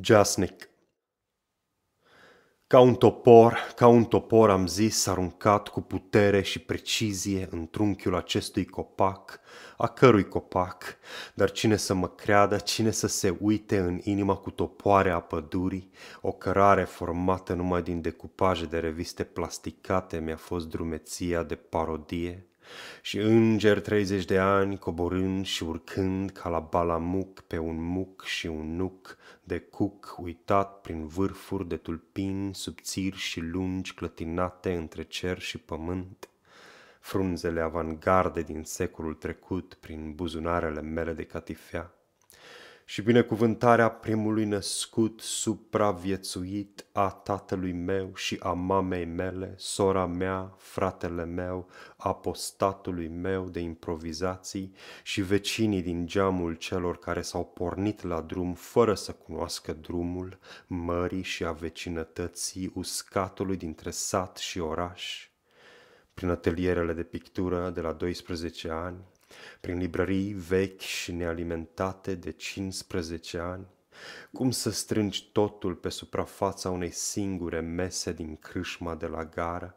Jasnic Ca un topor, ca un topor am zis, aruncat cu putere și precizie în trunchiul acestui copac, a cărui copac, dar cine să mă creadă, cine să se uite în inima cu topoarea pădurii, o cărare formată numai din decupaje de reviste plasticate mi-a fost drumeția de parodie, și înger 30 de ani coborând și urcând ca la balamuc pe un muc și un nuc de cuc uitat prin vârfuri de tulpini subțiri și lungi clătinate între cer și pământ, frunzele avangarde din secolul trecut prin buzunarele mele de catifea și binecuvântarea primului născut supraviețuit a tatălui meu și a mamei mele, sora mea, fratele meu, apostatului meu de improvizații și vecinii din geamul celor care s-au pornit la drum fără să cunoască drumul, mării și a vecinătății, uscatului dintre sat și oraș, prin atelierele de pictură de la 12 ani, prin librării vechi și nealimentate de 15 ani, cum să strângi totul pe suprafața unei singure mese din crâșma de la gara,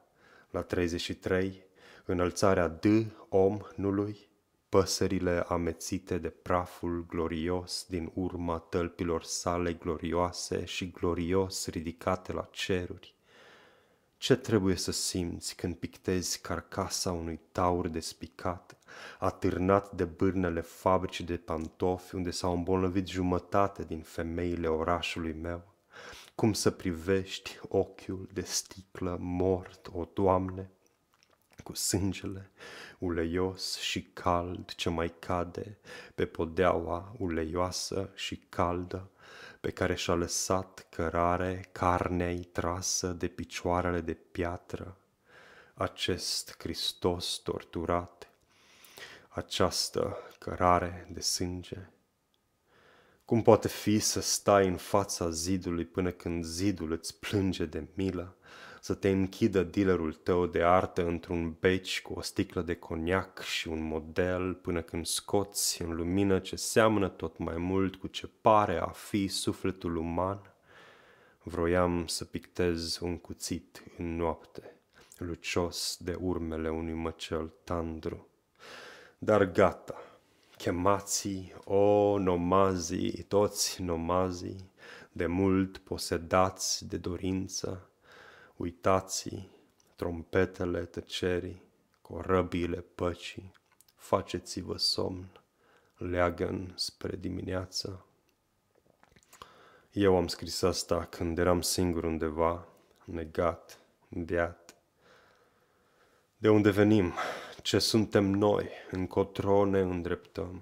la 33, înălțarea D omnului, păsările amețite de praful glorios din urma tălpilor sale glorioase și glorios ridicate la ceruri. Ce trebuie să simți când pictezi carcasa unui taur despicat atârnat de bârnele fabricii de pantofi unde s-au îmbolnăvit jumătate din femeile orașului meu. Cum să privești ochiul de sticlă mort, o Doamne, cu sângele uleios și cald ce mai cade pe podeaua uleioasă și caldă pe care și-a lăsat cărare carnei trasă de picioarele de piatră. Acest Hristos torturat această cărare de sânge? Cum poate fi să stai în fața zidului până când zidul îți plânge de milă, să te închidă dealerul tău de artă într-un beci cu o sticlă de coniac și un model până când scoți în lumină ce seamănă tot mai mult cu ce pare a fi sufletul uman? Vroiam să pictez un cuțit în noapte, lucios de urmele unui măcel tandru dar gata, chemații, o, nomazii, toți nomazii, de mult posedați de dorință, uitați trompetele tăcerii, corăbiile păcii, faceți-vă somn, leagăn spre dimineață. Eu am scris asta când eram singur undeva, negat, deat. De unde venim? ce suntem noi, încotro ne îndreptăm.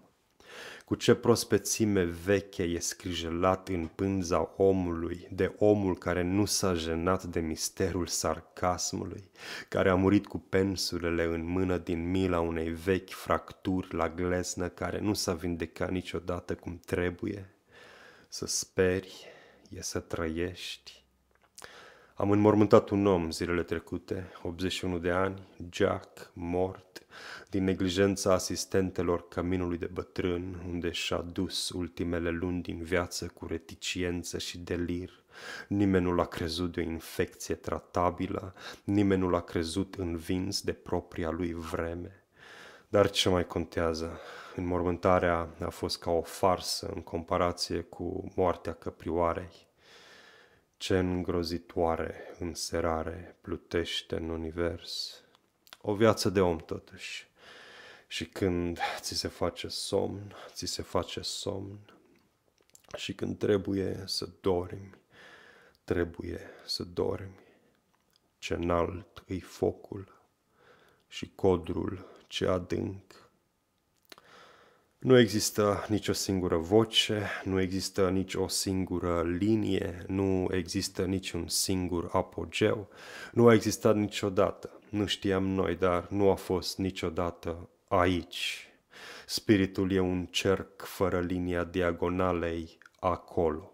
Cu ce prospețime veche e scrijelat în pânza omului, de omul care nu s-a jenat de misterul sarcasmului, care a murit cu pensulele în mână din mila unei vechi fracturi la gleznă care nu s-a vindecat niciodată cum trebuie. Să speri e să trăiești, am înmormântat un om zilele trecute, 81 de ani, Jack, mort, din neglijența asistentelor caminului de bătrân, unde și-a dus ultimele luni din viață cu reticiență și delir. Nimeni nu l-a crezut de o infecție tratabilă, nimeni nu l-a crezut învins de propria lui vreme. Dar ce mai contează? Înmormântarea a fost ca o farsă în comparație cu moartea căprioarei. Ce îngrozitoare înserare plutește în univers. O viață de om totuși. Și când ți se face somn, ți se face somn. Și când trebuie să dormi, trebuie să dormi. Ce înalt îi focul și codrul ce adânc nu există nicio singură voce, nu există nicio singură linie, nu există niciun singur apogeu. Nu a existat niciodată, nu știam noi, dar nu a fost niciodată aici. Spiritul e un cerc fără linia diagonalei acolo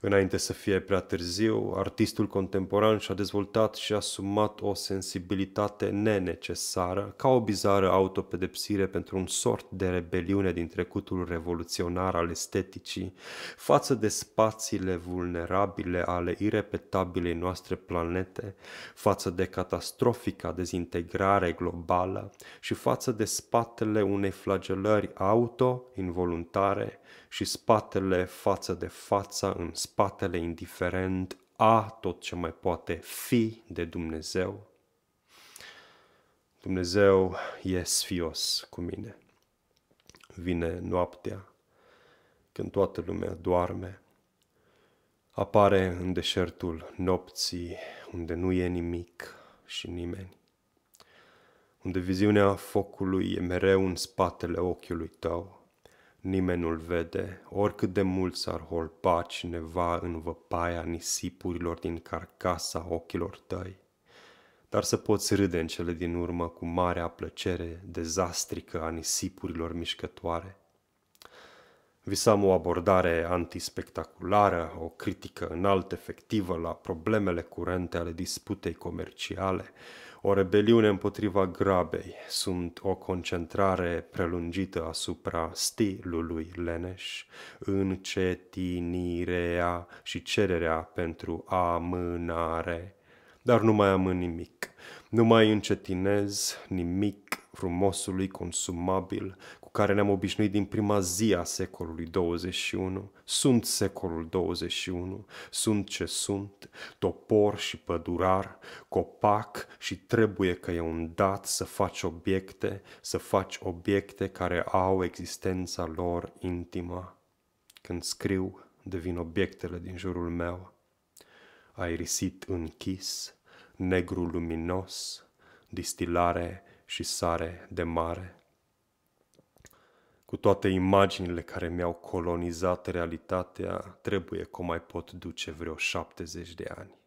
înainte să fie prea târziu, artistul contemporan și-a dezvoltat și asumat o sensibilitate nenecesară, ca o bizară autopedepsire pentru un sort de rebeliune din trecutul revoluționar al esteticii, față de spațiile vulnerabile ale irepetabilei noastre planete, față de catastrofica dezintegrare globală și față de spatele unei flagelări auto-involuntare și spatele față de față în spatele indiferent a tot ce mai poate fi de Dumnezeu. Dumnezeu e sfios cu mine. Vine noaptea, când toată lumea doarme, apare în deșertul nopții, unde nu e nimic și nimeni, unde viziunea focului e mereu în spatele ochiului tău, nimeni nu-l vede, oricât de mult s-ar holpa cineva în văpaia nisipurilor din carcasa ochilor tăi. Dar să poți râde în cele din urmă cu marea plăcere dezastrică a nisipurilor mișcătoare – Visam o abordare antispectaculară, o critică înalt efectivă la problemele curente ale disputei comerciale, o rebeliune împotriva grabei, sunt o concentrare prelungită asupra stilului leneș, încetinirea și cererea pentru amânare. Dar nu mai amân nimic, nu mai încetinez nimic frumosului consumabil, care ne-am obișnuit din prima zi a secolului 21. Sunt secolul 21, sunt ce sunt, topor și pădurar, copac și trebuie că e un dat să faci obiecte, să faci obiecte care au existența lor intimă. Când scriu, devin obiectele din jurul meu. risit închis, negru luminos, distilare și sare de mare. Cu toate imaginile care mi-au colonizat realitatea, trebuie că o mai pot duce vreo 70 de ani.